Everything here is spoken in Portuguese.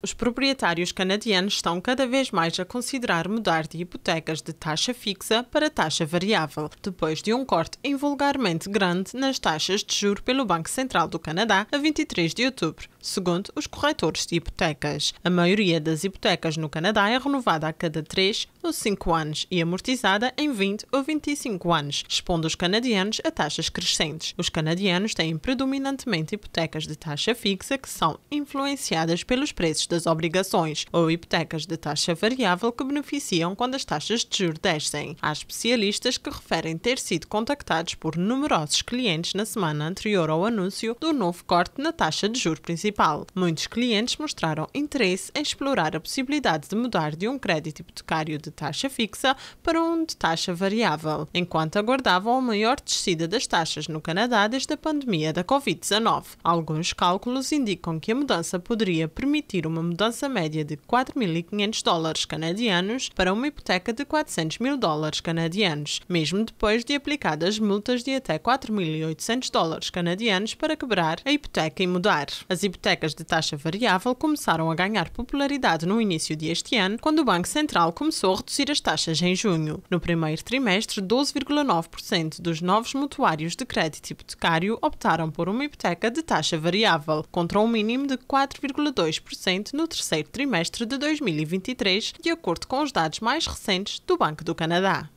Os proprietários canadianos estão cada vez mais a considerar mudar de hipotecas de taxa fixa para taxa variável, depois de um corte invulgarmente grande nas taxas de juro pelo Banco Central do Canadá a 23 de outubro segundo os corretores de hipotecas. A maioria das hipotecas no Canadá é renovada a cada 3 ou 5 anos e amortizada em 20 ou 25 anos, expondo os canadianos a taxas crescentes. Os canadianos têm predominantemente hipotecas de taxa fixa que são influenciadas pelos preços das obrigações ou hipotecas de taxa variável que beneficiam quando as taxas de juros descem. Há especialistas que referem ter sido contactados por numerosos clientes na semana anterior ao anúncio do novo corte na taxa de juros principal principal. Muitos clientes mostraram interesse em explorar a possibilidade de mudar de um crédito hipotecário de taxa fixa para um de taxa variável, enquanto aguardavam a maior descida das taxas no Canadá desde a pandemia da Covid-19. Alguns cálculos indicam que a mudança poderia permitir uma mudança média de 4.500 dólares canadianos para uma hipoteca de 400 mil dólares canadianos, mesmo depois de aplicadas multas de até 4.800 dólares canadianos para quebrar a hipoteca e mudar. As hipotecas de taxa variável começaram a ganhar popularidade no início deste ano, quando o Banco Central começou a reduzir as taxas em junho. No primeiro trimestre, 12,9% dos novos mutuários de crédito hipotecário optaram por uma hipoteca de taxa variável, contra um mínimo de 4,2% no terceiro trimestre de 2023, de acordo com os dados mais recentes do Banco do Canadá.